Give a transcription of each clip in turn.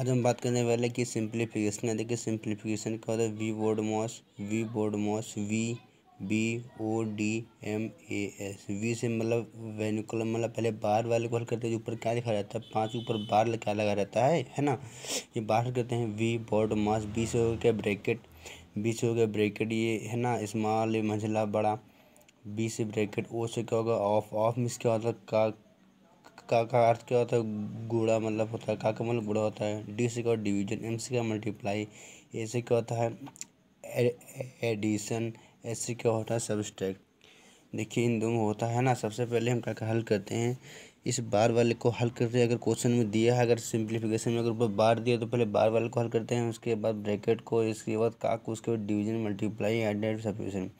आज हम बात करने वाले कि सिंप्लीफिकेशन है देखिए सिंप्लीफिकेशन क्या होता है V board mass V board mass V B O D M A S V से मतलब वेनिकुलम मतलब पहले बार वाले को हल करते हैं ऊपर क्या लिखा रहता है पाँच ऊपर बार क्या लगा रहता है है ना ये बाहर करते हैं वी बॉड मॉस बी से हो गया ब्रैकेट बी से हो गया ब्रैकेट ये है ना इस्मॉल मंझला बड़ा बी से ब्रैकेट ओ से क्या होगा ऑफ ऑफ मिस क्या होता है का का का अर्थ क्या होता है गुड़ा मतलब होता है का का मतलब गुड़ा होता है डी से का डिवीजन एम से का मल्टीप्लाई ए से क्या होता है एडिशन एस से क्या होता है सब्सट्रैक्ट देखिए इन दोनों होता है ना सबसे पहले हम क्या का हल करते हैं इस बार वाले को हल करते हैं अगर क्वेश्चन में दिया है अगर सिंप्लीफिकेशन में अगर ऊपर बार दिया तो पहले बार वाले को हल करते हैं उसके बाद ब्रैकेट को इसके बाद काक उसके बाद डिवीजन मल्टीप्लाई एंड सब्यूशन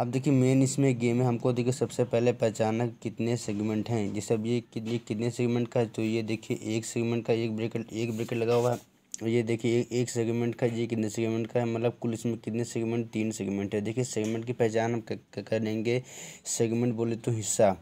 अब देखिए मेन इसमें गेम है हमको देखिए सबसे पहले पहचानना कितने सेगमेंट हैं जैसे अब ये कितने कितने सेगमेंट का है तो ये देखिए एक सेगमेंट का एक ब्रेकेट एक ब्रेकेट लगा हुआ है और ये देखिए एक एक सेगमेंट का ये कितने सेगमेंट का है मतलब कुल इसमें कितने सेगमेंट तीन सेगमेंट है देखिए सेगमेंट की पहचान हम करेंगे सेगमेंट बोले तो हिस्सा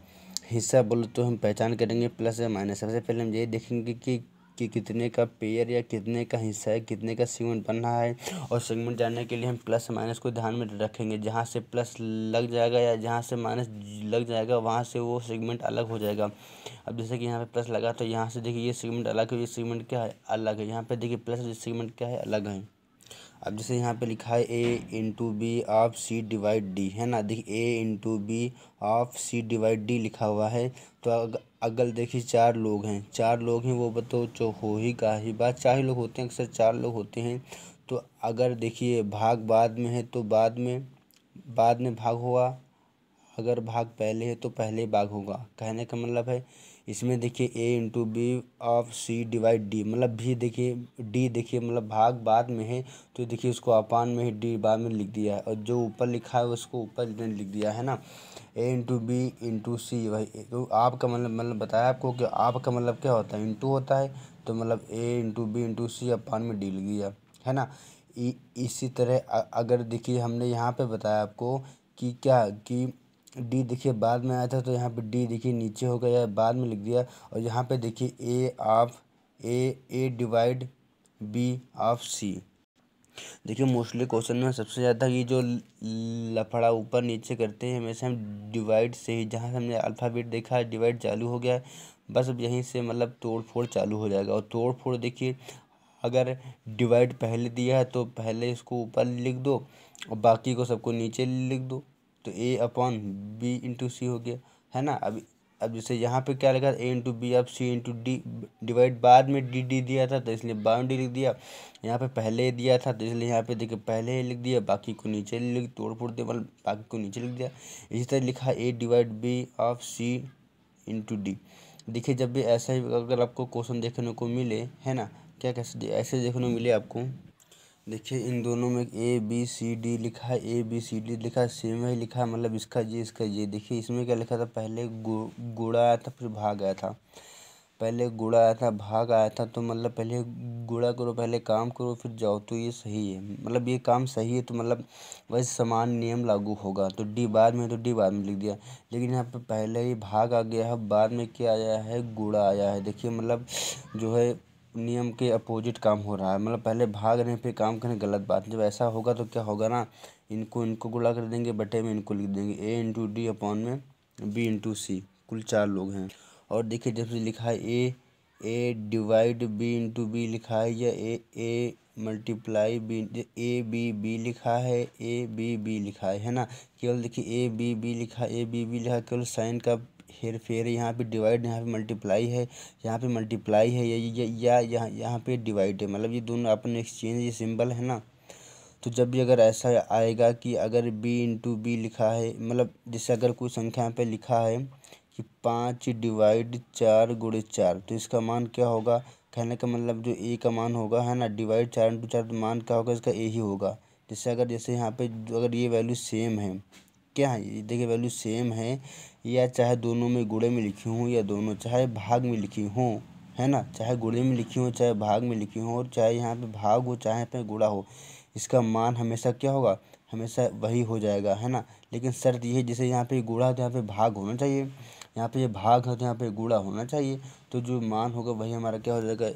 हिस्सा बोले तो हम पहचान करेंगे प्लस या माइनस सबसे पहले हम ये देखेंगे कि कि कितने का पेयर या कितने का हिस्सा है कितने का सीगमेंट बन रहा है और सीगमेंट जानने के लिए हम प्लस माइनस को ध्यान में रखेंगे जहाँ से प्लस लग जाएगा या जहाँ से माइनस लग जाएगा वहाँ से वो सीगमेंट अलग हो जाएगा अब जैसे कि यहाँ पे प्लस लगा तो यहाँ से देखिए ये सीगमेंट अलग है ये सीगमेंट क्या है अलग है यहाँ पर देखिए प्लस ये क्या है अलग है अब जैसे यहाँ पर लिखा है A into B of C divide D है ना देखिए A into B of C divide D लिखा हुआ है तो अगर अगल देखिए चार लोग हैं चार लोग हैं वो बताओ जो हो ही का ही बात चार ही लोग होते हैं अक्सर चार लोग होते हैं तो अगर देखिए भाग बाद में है तो बाद में बाद में भाग हुआ अगर भाग पहले है तो पहले भाग होगा कहने का मतलब है इसमें देखिए A into B of C divide D मतलब भी देखिए डी देखिए मतलब भाग बाद में है तो देखिए उसको अपान में ही डी बाद में लिख दिया है और जो ऊपर लिखा है उसको ऊपर लिख दिया है ना A into B into C भाई तो आपका मतलब मतलब बताया आपको कि आपका मतलब क्या होता है इंटू होता है तो मतलब A into B into C upon में डी लिख दिया है ना इ, इसी तरह अगर देखिए हमने यहाँ पर बताया आपको कि क्या कि डी देखिए बाद में आया था तो यहाँ पे डी देखिए नीचे हो गया बाद में लिख दिया और यहाँ पे देखिए A of A A divide B of C देखिए मोस्टली क्वेश्चन में सबसे ज़्यादा ये जो लफड़ा ऊपर नीचे करते हैं हमेशा हम डिवाइड से ही जहाँ से हमने अल्फ़ाबेट देखा है डिवाइड चालू हो गया है बस अब यहीं से मतलब तोड़ फोड़ चालू हो जाएगा और तोड़ फोड़ देखिए अगर डिवाइड पहले दिया है तो पहले इसको ऊपर लिख दो और बाकी को सबको नीचे लिख दो तो A upon B into C हो गया है ना अब अब जैसे यहाँ पे क्या था ए इंटू बी अब सी इंटू डी डिवाइड बाद में डी डी दिया था तो इसलिए बाउंड्री लिख दिया यहाँ पे पहले दिया था तो इसलिए यहाँ पे देखिए पहले लिख दिया बाकी को नीचे लिख तोड़ फोड़ दिया मतलब बाकी को नीचे लिख दिया इसी तरह लिखा A divide B of C into D देखिए जब भी ऐसा ही अगर आपको क्वेश्चन देखने को मिले है ना क्या कैसे ऐसे देखने को मिले आपको देखिए इन दोनों में ए बी सी डी लिखा है ए बी सी डी लिखा है सेम ही लिखा है मतलब इसका ये इसका ये देखिए इसमें क्या लिखा था पहले गु गोड़ा आया था फिर भाग आया था पहले गुड़ा आया था भाग आया था तो मतलब पहले गुड़ा करो पहले काम करो फिर जाओ तो ये सही है मतलब ये काम सही है तो मतलब वैसे समान नियम लागू होगा तो डी बाद में तो डी बाद में लिख दिया लेकिन यहाँ पे पहले ही भाग आ गया है बाद में क्या आया है गुड़ा आया है देखिए मतलब जो है नियम के अपोजिट काम हो रहा है मतलब पहले भागने फिर काम करें गलत बात जब ऐसा होगा तो क्या होगा ना इनको इनको गुला कर देंगे बटे में इनको लिख देंगे ए इंटू डी अपॉन में बी इंटू सी कुल चार लोग हैं और देखिए जब लिखा है A A divide B into B लिखा है या A A multiply B A B B लिखा है ए बी बी लिखा है है ना केवल देखिए ए बी बी लिखा ए बी बी लिखा केवल साइन का हेर फेर है यहाँ पे डिवाइड यहाँ पे मल्टीप्लाई है यहाँ पे मल्टीप्लाई है या या यहाँ यहाँ पे डिवाइड है मतलब ये दोनों अपन एक्सचेंज ये सिंबल है ना तो जब भी अगर ऐसा आएगा कि अगर बी इंटू बी लिखा है मतलब जैसे अगर कोई संख्या पे लिखा है कि पाँच डिवाइड चार गुड़े चार तो इसका मान क्या होगा कहने का मतलब जो ए का मान होगा है ना डिवाइड चार इंटू चार तो मान क्या होगा इसका ए ही होगा जैसे अगर जैसे यहाँ पे अगर ये वैल्यू सेम है क्या है ये देखिए वैल्यू सेम है या चाहे दोनों में गुड़े में लिखी हूँ या दोनों चाहे भाग में लिखी हूँ है ना चाहे गुड़े में लिखी हो चाहे भाग में लिखी हो और चाहे यहाँ पे भाग हो चाहे पे गुड़ा हो इसका मान हमेशा क्या होगा हमेशा वही हो जाएगा है ना लेकिन शर्त ये है जैसे यहाँ पे गुड़ा है तो यहाँ पे भाग होना चाहिए यहाँ पे ये भाग है तो यहाँ पे गुड़ा होना चाहिए तो जो मान होगा वही हमारा क्या हो जाएगा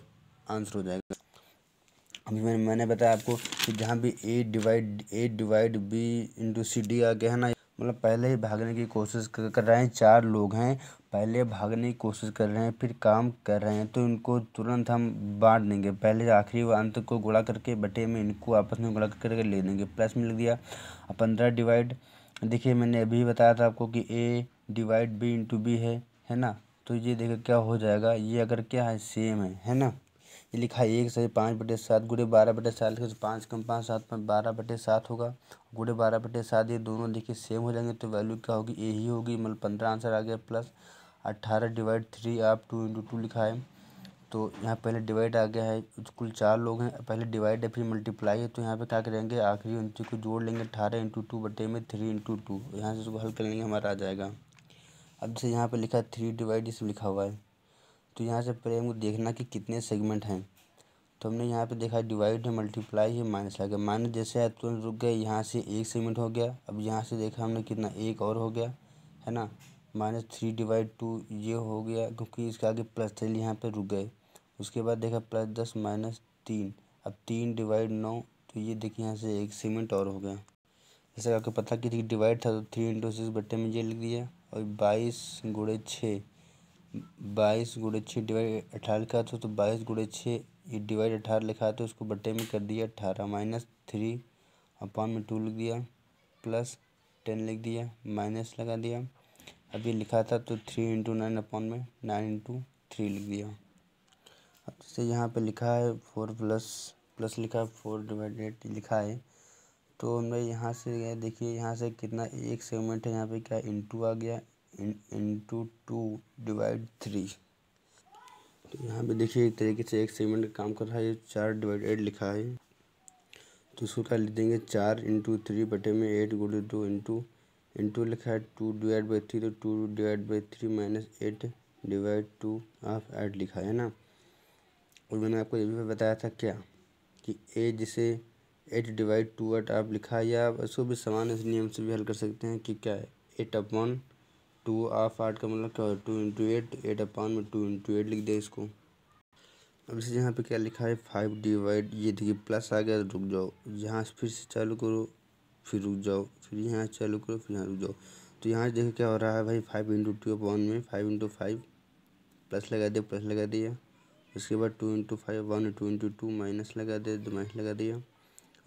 आंसर हो जाएगा अभी मैंने मैंने बताया आपको कि जहाँ भी A divide A divide B into C D आ गया है ना मतलब पहले ही भागने की कोशिश कर रहे हैं चार लोग हैं पहले भागने की कोशिश कर रहे हैं फिर काम कर रहे हैं तो इनको तुरंत हम बांट देंगे पहले आखिरी व अंत को गुणा करके बटे में इनको आपस में गुणा करके ले देंगे प्लस में लिख दिया पंद्रह डिवाइड देखिए मैंने अभी बताया था आपको कि A divide B into B है है ना तो ये देखिए क्या हो जाएगा ये अगर क्या है सेम है है ना ये लिखा है एक सही पाँच बटे सात गुड़े बारह बटे सात लिखे तो पाँच कम पाँच सात पाँच बारह बटे सात होगा गुड़े बारह बटे सात ये दोनों देखिए सेम हो जाएंगे तो वैल्यू क्या होगी ए ही होगी मतलब पंद्रह आंसर आ गया प्लस अट्ठारह डिवाइड थ्री आप टू इंटू टू लिखा है तो यहाँ पहले डिवाइड आ गया है कुल चार लोग हैं पहले डिवाइड है फिर मल्टीप्लाई है तो यहाँ पे क्या करेंगे आखिरी उनती को जोड़ लेंगे अठारह इंटू टू बटे में थ्री इंटू टू यहाँ से उसको हल कर लेंगे हमारा आ जाएगा अब जैसे यहाँ पे लिखा है थ्री डिवाइड इसमें लिखा हुआ है तो यहाँ से पहले हमको देखना कि कितने सेगमेंट हैं तो हमने यहाँ पे देखा डिवाइड है मल्टीप्लाई है माइनस आ गया माइनस जैसे है तुरंत रुक गए यहाँ से एक सेगमेंट हो गया अब यहाँ से देखा हमने कितना एक और हो गया है ना माइनस थ्री डिवाइड टू ये हो गया क्योंकि इसके आगे प्लस थ्री यहाँ पर रुक गए उसके बाद देखा प्लस दस माइनस तीन अब तीन डिवाइड नौ तो ये देखिए यहाँ से एक सीमेंट और हो गया जैसे आपको पता कि डिवाइड था तो थ्री इंटू सिक्स बट्टे में ये लिख दिया और बाईस गुड़े छः बाईस गुड़े छः डिवाइड अठारह लिखा था तो, तो बाईस गुड़े छः ये डिवाइड अठारह लिखा था तो उसको बटे में कर दिया अठारह माइनस थ्री अपॉन में टू लिख दिया प्लस टेन लिख दिया माइनस लगा दिया अब ये लिखा था तो थ्री इंटू नाइन अपॉन में नाइन इंटू थ्री लिख दिया अब जैसे यहाँ पे लिखा है फोर प्लस प्लस लिखा है फोर डिवाइडेड लिखा है तो हमने यहाँ से देखिए यहाँ से कितना एक सेगमेंट है यहाँ पे क्या इंटू आ गया इंटू टू डिवाइड थ्री तो यहाँ पे देखिए एक तरीके से एक सेगमेंट का काम कर रहा है चार डिवाइड एट लिखा है तो इसको क्या लिख देंगे चार इंटू थ्री बटे में एट गुड़े दो इंटू इंटू लिखा है टू डिवाइड बाई थ्री तो two divide by three minus eight divide two half eight लिखा है ना और मैंने आपको ये भी बताया था क्या कि ए जिसे एट डिवाइड टू एट आप लिखा है या इसको भी समान इस नियम से भी हल कर सकते हैं कि क्या है एट अपॉन टू ऑफ आठ का मतलब क्या two into eight eight upon में टू इंटू एट लिख दिया इसको अब इसे यहाँ पे क्या लिखा है फाइव डिवाइड ये देखिए प्लस आ गया रुक जाओ यहाँ से फिर से चालू करो फिर रुक जाओ फिर यहाँ चालू करो फिर यहाँ रुक जाओ तो यहाँ देखो क्या हो रहा है भाई फाइव इंटू टू अपान में फाइव इंटू फाइव प्लस लगा दिया प्लस लगा दिया उसके बाद two into five one two into two minus लगा दिया माइनस लगा दिया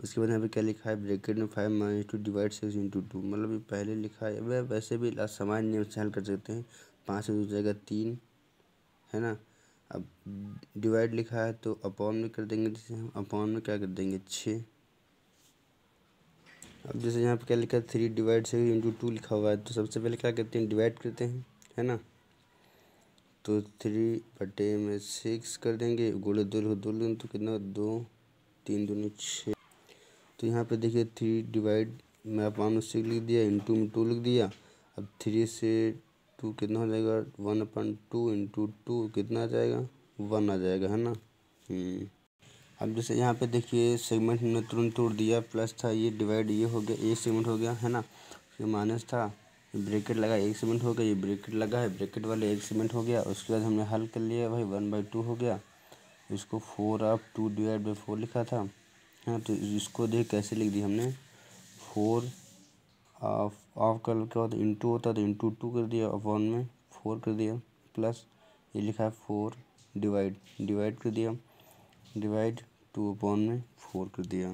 उसके बाद यहाँ पे क्या लिखा है ब्रैकेट में five minus two divide six into two मतलब ये पहले लिखा है वह वैसे भी सामान्य नियम से हल कर सकते हैं पाँच से दो जाएगा तीन है ना अब डिवाइड लिखा है तो अपॉन में कर देंगे जैसे हम अपॉन में क्या कर देंगे छः अब जैसे यहाँ पे क्या लिखा है three divide six into two लिखा हुआ है तो सबसे पहले क्या करते हैं डिवाइड करते हैं है ना तो थ्री बटे में सिक्स कर देंगे गोले दो दो तो कितना दो तीन दोनों छः तो यहाँ पे देखिए थ्री डिवाइड मैं अपान में सिक्स लिख दिया इंटू में टू लिख दिया अब थ्री से टू कितना हो जाएगा one upon two into two कितना आ जाएगा वन आ जाएगा है ना हम्म। अब जैसे यहाँ पे देखिए सेगमेंट हमने तुरंत तोड़ दिया प्लस था ये डिवाइड ये हो गया एक सेगमेंट हो गया है ना फिर माइनस था ब्रेकेट लगा एक सीमेंट हो गया ये ब्रेकेट लगा है ब्रेकेट वाले एक सीमेंट हो गया उसके बाद हमने हल कर लिया भाई वन बाई टू हो गया इसको फोर आप टू डिवाइड बाई फोर लिखा था हाँ तो इसको देख कैसे लिख दिया हमने फोर ऑफ ऑफ करने के बाद इंटू होता तो इंटू टू कर दिया अपॉन में फोर कर दिया प्लस ये लिखा है फोर डिवाइड डिवाइड कर दिया डिवाइड टू अपॉन में फोर कर दिया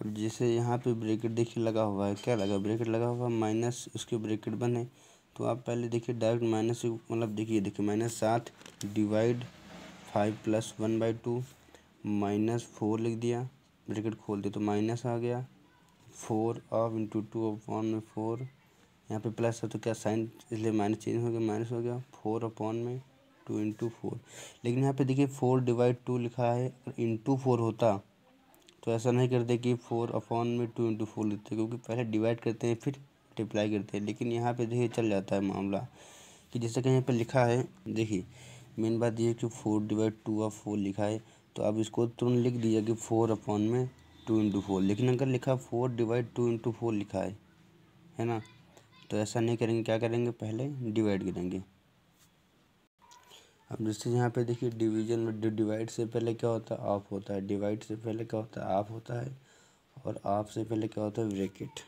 अब जैसे यहाँ पे ब्रेकेट देखिए लगा हुआ है क्या लगा ब्रेकेट लगा हुआ है माइनस उसके ब्रेकेट बन है तो आप पहले देखिए डायरेक्ट माइनस मतलब देखिए देखिए माइनस सात divide five plus one by two minus four लिख दिया ब्रैकेट खोल दी तो माइनस आ गया four of into two upon में फोर यहाँ पे प्लस है तो क्या साइन इसलिए माइनस चेंज हो गया माइनस हो गया फोर अपॉन में टू इंटू फोर लेकिन यहाँ पे देखिए फोर डिवाइड टू लिखा है अगर इंटू फोर होता तो ऐसा नहीं करते कि फोर अपॉन में टू इंटू फोर लिखते क्योंकि पहले डिवाइड करते हैं फिर मल्टीप्लाई करते हैं लेकिन यहाँ पे देखिए चल जाता है मामला कि जैसे कि यहाँ पर लिखा है देखिए मेन बात यह है कि four divide two of four लिखा है तो अब इसको तुरंत लिख दीजिए कि फोर अपॉन में टू इंटू फोर लेकिन अगर लिखा four divide two into four लिखा है है ना तो ऐसा नहीं करेंगे क्या करेंगे पहले डिवाइड करेंगे अब जैसे यहाँ पे देखिए डिवीजन में डिवाइड से पहले क्या होता है ऑफ होता है डिवाइड से पहले क्या होता है ऑफ होता है और ऑफ से पहले क्या होता है ब्रेकेट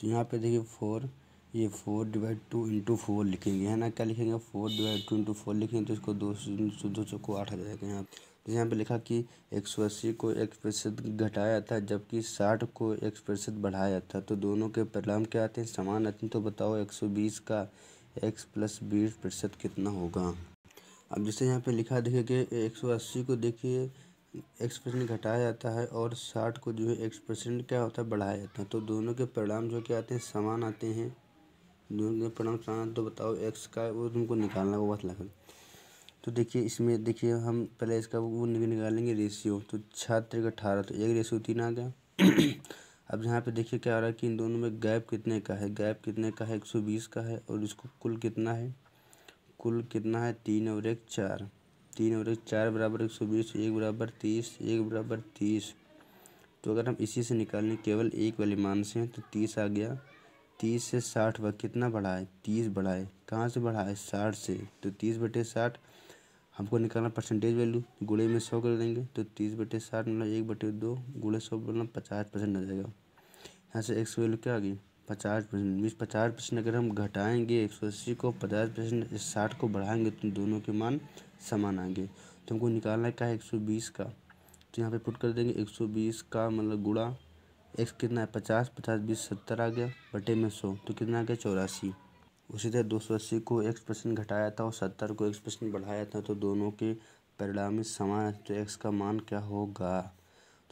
तो यहाँ पे देखिए फोर ये four divide two into four लिखेंगे है ना क्या लिखेंगे four divide two into four लिखेंगे तो इसको दो सौ दो सौ को आठ आ जाएगा यहाँ पर यहाँ पे लिखा कि एक सौ अस्सी को एक प्रतिशत घटाया था जबकि साठ को एक प्रतिशत बढ़ाया था तो दोनों के परिणाम क्या आते हैं समान आते हैं तो बताओ एक सौ बीस का एक्स प्लस बीस प्रतिशत कितना होगा अब जैसे यहाँ पे लिखा देखिए कि एक सौ अस्सी को देखिए एक्स परसेंट घटाया जाता है और साठ को जो है एक्स परसेंट क्या होता है बढ़ाया जाता है तो दोनों के परिणाम जो क्या आते हैं समान आते हैं दोनों के परिणाम समान तो बताओ एक्स का वो तुमको निकालना वो बहुत है तो देखिए इसमें देखिए हम पहले इसका वो निकालेंगे रेशियो तो छात्र का अठारह तो एक रेशियो तीन आ गया अब यहाँ पे देखिए क्या हो रहा है कि इन दोनों में गैप कितने का है गैप कितने का है एक सौ बीस का है और इसको कुल कितना है कुल कितना है तीन और एक चार तीन और एक चार बराबर एक सौ बीस एक बराबर तीस एक बराबर तीस तो अगर हम इसी से लें केवल एक वाले मान से हैं तो तीस आ गया तीस से साठ व कितना बढ़ा है तीस बढ़ा है कहाँ से बढ़ा है साठ से तो तीस बटे साठ हमको निकालना परसेंटेज वैल्यू गुड़े में सौ कर देंगे तो तीस बटे साठ मतलब एक बटे दो गुड़े सौ मतलब पचास परसेंट आ जाएगा यहाँ से एक्स वैल्यू क्या आ गई पचास परसेंट मीन्स पचास परसेंट अगर हम घटाएंगे एक सौ अस्सी को पचास परसेंट साठ को बढ़ाएंगे तो दोनों के मान समान आएंगे तो हमको निकालना क्या है एक सौ बीस का तो यहाँ पे पुट कर देंगे एक सौ बीस का मतलब गुड़ा एक्स कितना है पचास पचास बीस सत्तर आ गया बटे में सौ तो कितना आ गया चौरासी उसी तरह दो सौ अस्सी को एक्स परसेंट घटाया था और सत्तर को एक्स परसेंट बढ़ाया था तो दोनों के परिणामी समान है तो एक्स का मान क्या होगा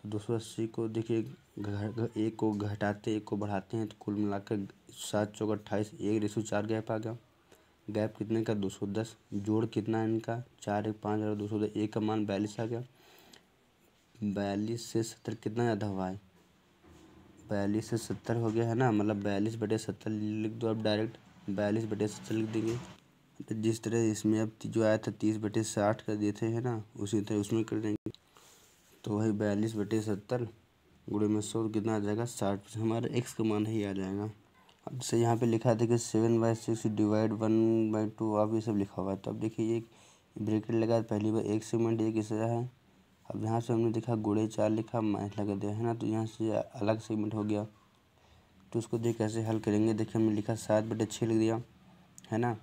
तो दो सौ अस्सी को देखिए एक को घटाते एक को बढ़ाते हैं तो कुल मिलाकर सात चौक अट्ठाईस एक रेसू चार गैप आ गया गैप कितने का दो सौ दस जोड़ कितना है इनका चार एक पाँच हज़ार दो सौ दस एक का मान बयालीस आ गया बयालीस से सत्तर कितना ज़्यादा हुआ है बयालीस से सत्तर हो गया है ना मतलब बयालीस बटे सत्तर लिख दो अब डायरेक्ट बयालीस बटे सत्तर लिख देंगे तो जिस तरह इसमें अब जो आया था तीस बटे साठ कर दिए थे है ना उसी तरह उसमें कर देंगे तो वही बयालीस बटे सत्तर गुड़े में सौ कितना आ जाएगा साठ परसेंट हमारा एक्स का मान ही आ जाएगा अब से यहाँ पे लिखा था कि seven by six divide one by two आप ये सब लिखा हुआ है तो अब देखिए ये ब्रेकेट लगा पहली बार एक सेगमेंट एक इस तरह है अब यहाँ से हमने देखा गुड़े चार लिखा माइनस लगा दिया है ना तो यहाँ से अलग सेगमेंट हो गया तो उसको देख कैसे हल करेंगे देखिए हमने लिखा सात बटे छः लिख दिया है ना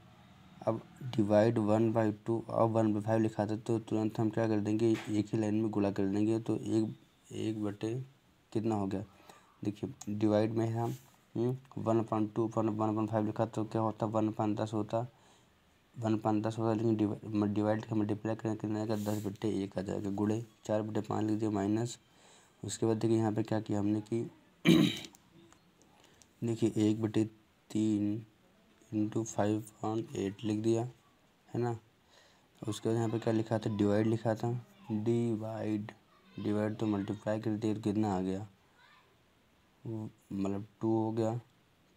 अब डिवाइड वन बाई टू और वन बाई फाइव लिखा था तो तुरंत हम क्या कर देंगे एक ही लाइन में गुला कर देंगे तो एक एक बटे कितना हो गया देखिए डिवाइड में हम one point two one one point five लिखा तो क्या होता वन पॉइंट दस होता वन पॉइंट दस होता लेकिन डिवाइड का मल्टीप्लाई करें कितना आएगा दस बटे एक आ जाएगा गुड़े चार बटे पाँच लिख दिए माइनस उसके बाद देखिए यहाँ पे क्या किया हमने कि देखिए एक बटे तीन इंटू फाइव पॉइंट एट लिख दिया है ना उसके बाद यहाँ पे क्या लिखा था डिवाइड लिखा था डिवाइड डिवाइड तो मल्टीप्लाई कर दिया तो कितना आ गया मतलब टू हो गया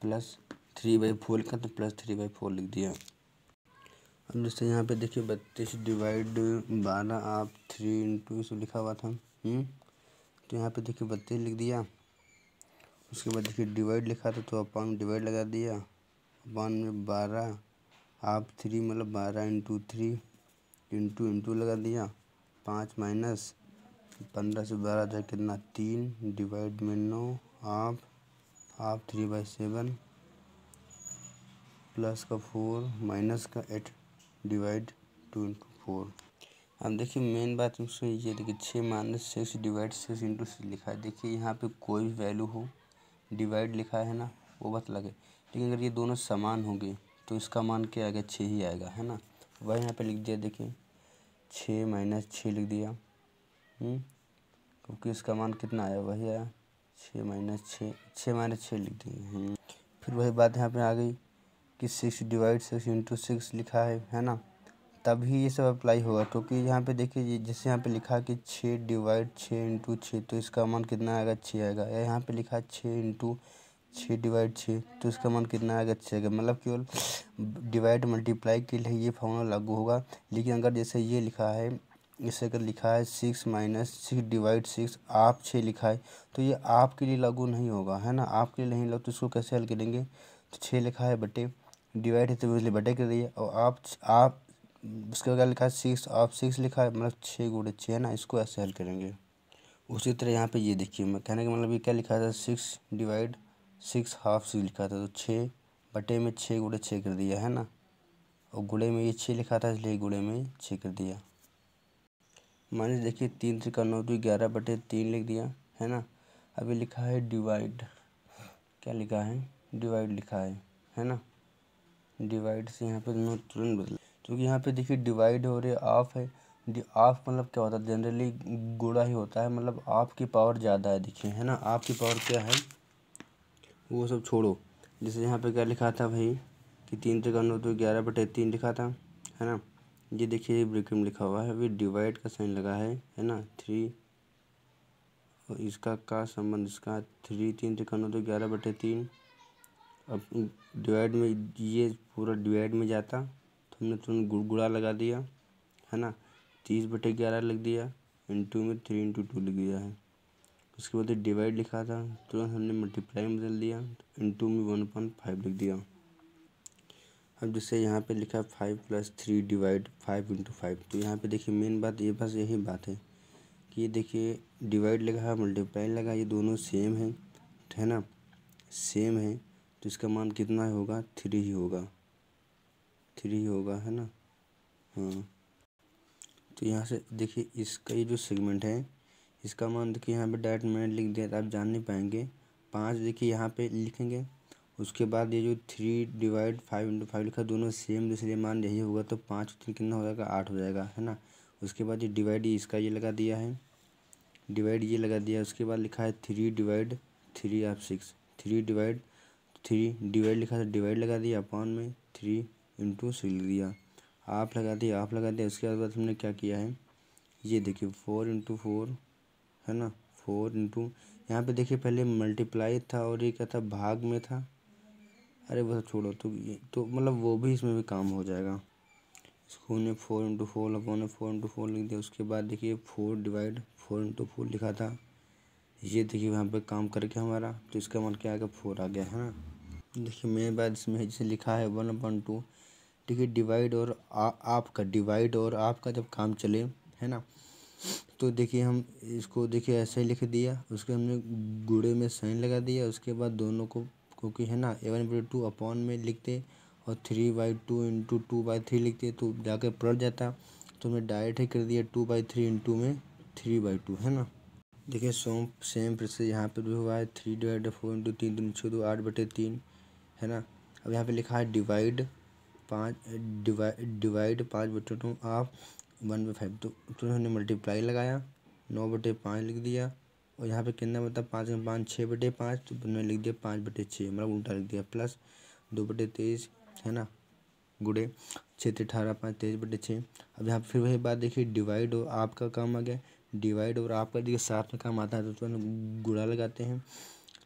प्लस थ्री बाई फोर लिखा तो प्लस थ्री बाई फोर लिख दिया अब जैसे यहाँ पे देखिए बत्तीस डिवाइड बारह आप थ्री इंटू लिखा हुआ था हुँ? हम्म? तो यहाँ पे देखिए बत्तीस लिख दिया उसके बाद देखिए डिवाइड लिखा था तो अपॉन डिवाइड लगा दिया अपॉन में बारह हाफ थ्री मतलब बारह इंटू थ्री इंटू इंटू लगा दिया पाँच माइनस पंद्रह से बारह हज़ार कितना तीन डिवाइड में नौ half half three by seven plus का फोर माइनस का eight divide two into four अब देखिए मेन बात उसमें ये देखिए छः minus six divide six into six लिखा है देखिए यहाँ पे कोई भी वैल्यू हो डिवाइड लिखा है ना वो बात लगे लेकिन अगर ये दोनों समान होंगे तो इसका मान क्या आएगा छः ही आएगा है ना वह यहाँ पे लिख दिया देखिए छः माइनस छः लिख दिया हम्म, क्योंकि इसका मान कितना आया वही आया छः माइनस छः छः माइनस छः लिख दिए हम्म, फिर वही बात यहाँ पे आ गई कि six divide six into six लिखा है है ना तभी ये सब अप्लाई होगा क्योंकि यहाँ पे देखिए जैसे यहाँ पे लिखा कि छः डिवाइड छः इंटू छः तो इसका मान कितना आएगा छः आएगा या यहाँ पे लिखा छः इंटू छः डिवाइड छः तो इसका मान कितना आएगा छः आएगा मतलब केवल डिवाइड मल्टीप्लाई के लिए ये फॉर्मूला लागू होगा लेकिन अगर जैसे ये लिखा है जैसे अगर लिखा है six minus six divide six आप छः लिखा है तो ये आपके लिए लागू नहीं होगा है ना आपके लिए नहीं लागू तो इसको कैसे हल करेंगे तो छः लिखा है बटे डिवाइड है तो इसलिए बटे कर दिए और आप आप उसके बगैर लिखा है सिक्स आप सिक्स लिखा है मतलब छः गुड़े छः है ना इसको ऐसे हल करेंगे उसी तरह यहाँ पे ये देखिए मैं कहने का मतलब ये क्या लिखा था six divide six half six लिखा था तो छः बटे में छः गुड़े छः कर दिया है ना और गुड़े में ये छः लिखा था इसलिए गुड़े में छः कर दिया लीजिए देखिए तीन त्रिका नौ दो ग्यारह बटे तीन लिख दिया है ना अभी लिखा है डिवाइड क्या लिखा है डिवाइड लिखा है है ना डिवाइड से यहाँ पर तुरंत बदला क्योंकि यहाँ पे देखिए डिवाइड हो रहे ऑफ है ऑफ मतलब क्या होता है जनरली गुड़ा ही होता है मतलब ऑफ की पावर ज़्यादा है देखिए है ना ऑफ की पावर क्या है वो सब छोड़ो जैसे यहाँ पे क्या लिखा था भाई कि तीन से नौ तो ग्यारह बटे तीन लिखा था है ना ये देखिए ब्रेक में लिखा हुआ है अभी डिवाइड का साइन लगा है है ना थ्री और इसका का संबंध इसका थ्री तीन से नौ तो ग्यारह बटे तीन अब डिवाइड में ये पूरा डिवाइड में जाता हमने तुरंत गुड़गुड़ा लगा दिया है ना तीस बटे ग्यारह लिख दिया इंटू में थ्री इंटू टू लिख दिया है उसके बाद डिवाइड लिखा था तुरंत हमने मल्टीप्लाई में बदल दिया इंटू में वन पॉइंट फाइव लिख दिया अब जैसे यहाँ पे लिखा है five plus three divide five into five तो यहाँ पे देखिए मेन बात ये बस यही बात है कि ये देखिए डिवाइड लगा है मल्टीप्लाई लगा ये दोनों सेम है है ना सेम है तो इसका मान कितना होगा थ्री ही होगा थ्री होगा है ना हाँ तो यहाँ से देखिए इसका ये जो सेगमेंट है इसका मान देखिए यहाँ पे डायरेक्ट मैंने लिख दिया था आप जान नहीं पाएंगे पाँच देखिए यहाँ पे लिखेंगे उसके बाद ये जो three divide five into five लिखा दोनों सेम दूसरे मान यही होगा तो पाँच तीन कितना हो जाएगा आठ हो जाएगा है ना उसके बाद ये डिवाइड इसका ये लगा दिया है डिवाइड ये लगा दिया उसके बाद लिखा है थ्री डिवाइड थ्री आप six three divide three divide लिखा था डिवाइड लगा दिया अपॉन में थ्री इंटू आप हाफ दिया हाफ लगा दिया उसके बाद हमने क्या किया है ये देखिए फोर इंटू फोर है ना फोर इंटू यहाँ पे देखिए पहले मल्टीप्लाई था और ये क्या था भाग में था अरे बस छोड़ो तो ये तो मतलब वो भी इसमें भी काम हो जाएगा इसको उन्हें फोर इंटू फोर अपने फोर इंटू फोर लिख दिया उसके बाद देखिए four divide four into four लिखा था ये देखिए वहाँ पे काम करके हमारा तो इसका मतलब क्या आ गया फोर आ गया है ना देखिए मेरे बाद इसमें जैसे लिखा है वन अपन टू ठीक है डिवाइड और आ, आपका डिवाइड और आपका जब काम चले है ना तो देखिए हम इसको देखिए ऐसे ही लिख दिया उसके हमने गुड़े में साइन लगा दिया उसके बाद दोनों को क्योंकि है ना एवन बाई टू अपॉन में लिखते और three by two into two by three लिखते तो जाके पलट जाता तो हमने डायरेक्ट ही कर दिया टू बाई थ्री इंटू में थ्री बाई टू है ना देखिए सोम सेम प्रोसेस यहाँ पर भी हुआ है थ्री डिवाइड फोर इंटू तीन तीन छः दो आठ बटे तीन है ना अब यहाँ पे लिखा है डिवाइड पाँच डिवा डिवाइड पाँच बटे टू आप वन बाई फाइव तो फिर हमने मल्टीप्लाई लगाया नौ बटे पाँच लिख दिया और यहाँ पे कितना बता पाँच में पाँच छः बटे पाँच तो मैंने लिख दिया पाँच बटे छः मतलब उल्टा लिख दिया प्लस दो बटे तेईस है ना गुड़े छः ते अठारह पाँच तेईस बटे छः अब यहाँ फिर वही बात देखिए डिवाइड और आपका काम आ गया डिवाइड और आपका देखिए साथ में काम आता है तो तुरंत गुड़ा लगाते हैं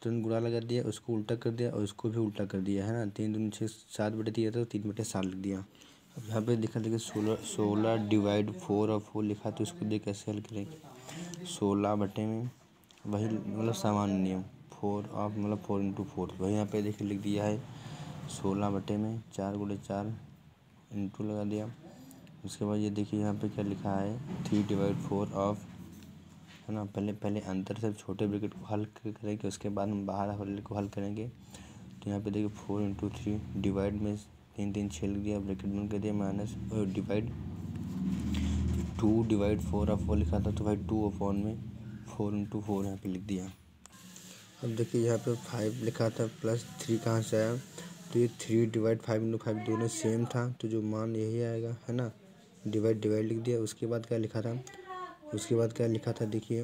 तुरंत गुणा लगा दिया उसको उल्टा कर दिया और उसको भी उल्टा कर दिया है ना तीन दून छः सात बटे तीन था तो तीन बटे सात लिख दिया अब यहाँ पे देखा देखिए सोलह सोलह डिवाइड फोर और फोर लिखा तो उसको देख कैसे हल करेंगे सोलह बटे में वही मतलब सामान्य नियम फोर ऑफ मतलब फोर इंटू फोर वही यहाँ पे देखिए लिख दिया है सोलह बटे में चार गुड़े चार इंटू लगा दिया उसके बाद ये देखिए यहाँ पे क्या लिखा है थ्री डिवाइड फोर ऑफ ना पहले पहले अंदर से छोटे ब्रिकेट को हल करेंगे उसके बाद हम बाहर वाले को हल करेंगे तो यहाँ पे देखिए फोर इंटू थ्री डिवाइड में तीन तीन छः लिख दिया ब्रैकेट बन कर दिया minus divide two divide four of four लिखा था तो भाई टू अपॉन में फोर इंटू फोर यहाँ पे लिख दिया अब देखिए यहाँ पे फाइव लिखा था प्लस थ्री कहाँ से आया तो ये three divide five into five दोनों सेम था तो जो मान यही आएगा है ना डिवाइड डिवाइड लिख दिया उसके बाद क्या लिखा था उसके बाद क्या लिखा था देखिए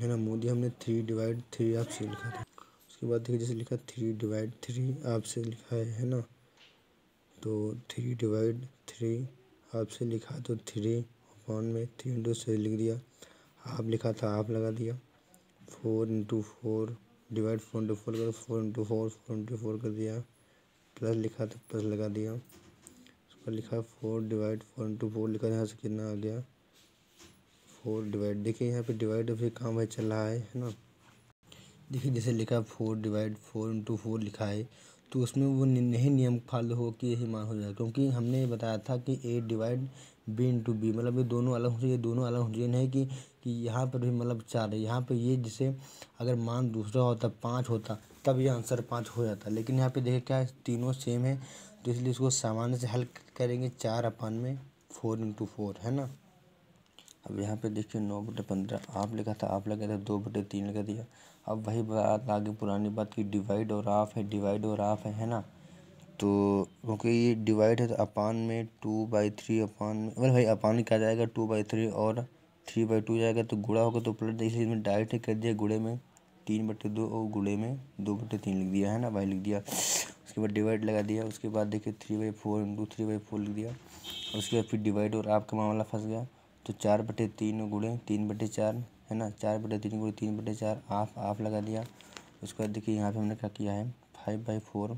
है ना मोदी हमने थ्री डिवाइड थ्री आप से लिखा था उसके बाद देखिए जैसे लिखा थ्री डिवाइड थ्री आप से लिखा है है ना तो थ्री डिवाइड थ्री आप से लिखा तो थ्री अपॉन में थ्री इंटू से लिख दिया आप लिखा था आप लगा दिया four into four divide four into four कर four into four four into four कर दिया प्लस तो लिखा था प्लस लगा दिया उसका लिखा four divide four into four लिखा यहाँ से कितना आ गया फोर डिवाइड देखिए यहाँ पे डिवाइड अभी काम है चल रहा है है ना देखिए जैसे लिखा four divide four into four लिखा है तो उसमें वो नहीं नियम फॉलो हो कि यही मान हो जाएगा क्योंकि हमने बताया था कि A divide B into B मतलब ये दोनों अलग हो चाहिए दोनों अलग हो चाहिए नहीं कि कि यहाँ पर भी मतलब चार है यहाँ पर ये जैसे अगर मान दूसरा होता पाँच होता तब ये आंसर पाँच हो जाता लेकिन यहाँ पे देखिए क्या तीनों सेम है तो इसलिए इसको सामान्य से हल करेंगे चार अपान में फोर इंटू फोर है ना अब यहाँ पे देखिए नौ बटे पंद्रह आप लिखा था आप लगा था दो बटे तीन लगा दिया अब वही बात आगे पुरानी बात की डिवाइड और आफ है डिवाइड और आफ है है ना तो क्योंकि ये डिवाइड है तो अपान में टू बाई थ्री अपान में मतलब भाई अपान में क्या जाएगा टू बाई थ्री और थ्री बाई टू जाएगा तो गुड़ा होगा तो प्लट इसलिए इसमें डायरेक्ट कर दिया गुड़े में तीन बटे दो और गुड़े में दो बटे तीन लिख दिया है ना भाई लिख दिया उसके बाद डिवाइड लगा दिया उसके बाद देखिए three by four into three by four लिख दिया उसके बाद फिर डिवाइड और आपका मामला फंस गया तो चार बटे तीन गुड़े तीन बटे चार है ना चार बटे तीन गुड़े तीन बटे चार आफ आफ लगा दिया उसके बाद देखिए यहाँ पे हमने क्या किया है फाइव बाई फोर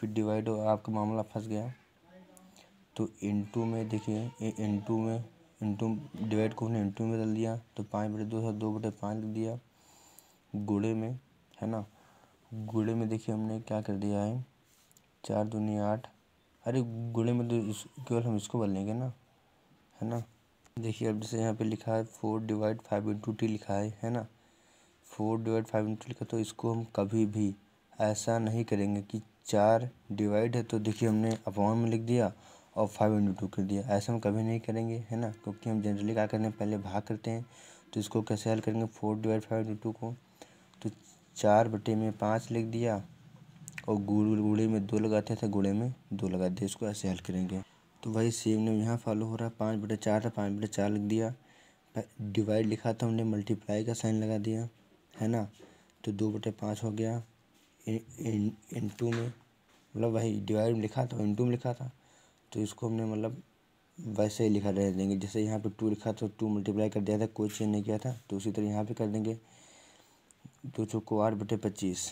फिर डिवाइड हो आपका मामला फंस गया तो इंटू में देखिए इंटू में इंटू डिवाइड को हमने इंटू में डाल दिया तो पाँच बटे दो सौ दो बटे पाँच लिख दिया गुड़े में है ना गुड़े में देखिए हमने क्या कर दिया है चार दूनी आठ अरे गुड़े में तो केवल हम इसको बदलेंगे ना है ना देखिए अब जैसे यहाँ पे लिखा है four divide five into T लिखा है है ना फोर डिवाइड फाइव इंटू लिखा तो इसको हम कभी भी ऐसा नहीं करेंगे कि चार डिवाइड है तो देखिए हमने अपॉन में लिख दिया और फाइव इंटू टू कर दिया ऐसा हम कभी नहीं करेंगे है ना क्योंकि हम जनरली क्या करते हैं पहले भाग करते हैं तो इसको कैसे हल करेंगे four divide five into two को तो चार बटे में पाँच लिख दिया और गुड़ गुड़े में दो लगाते थे गुड़े में दो लगा दिए इसको ऐसे हल करेंगे तो वही सेम नेम यहाँ फॉलो हो रहा है पाँच बटे चार था पाँच बटे चार लिख दिया डिवाइड लिखा था हमने मल्टीप्लाई का साइन लगा दिया है ना तो दो बटे पाँच हो गया इन इन टू में मतलब वही डिवाइड में लिखा था इंटू में लिखा था तो इसको हमने मतलब वैसे ही लिखा रह देंगे जैसे यहाँ पे टू लिखा तो टू मल्टीप्लाई कर दिया था कोई चेंज नहीं किया था तो उसी तरह यहाँ पे कर देंगे दो चौको को आठ बटे पच्चीस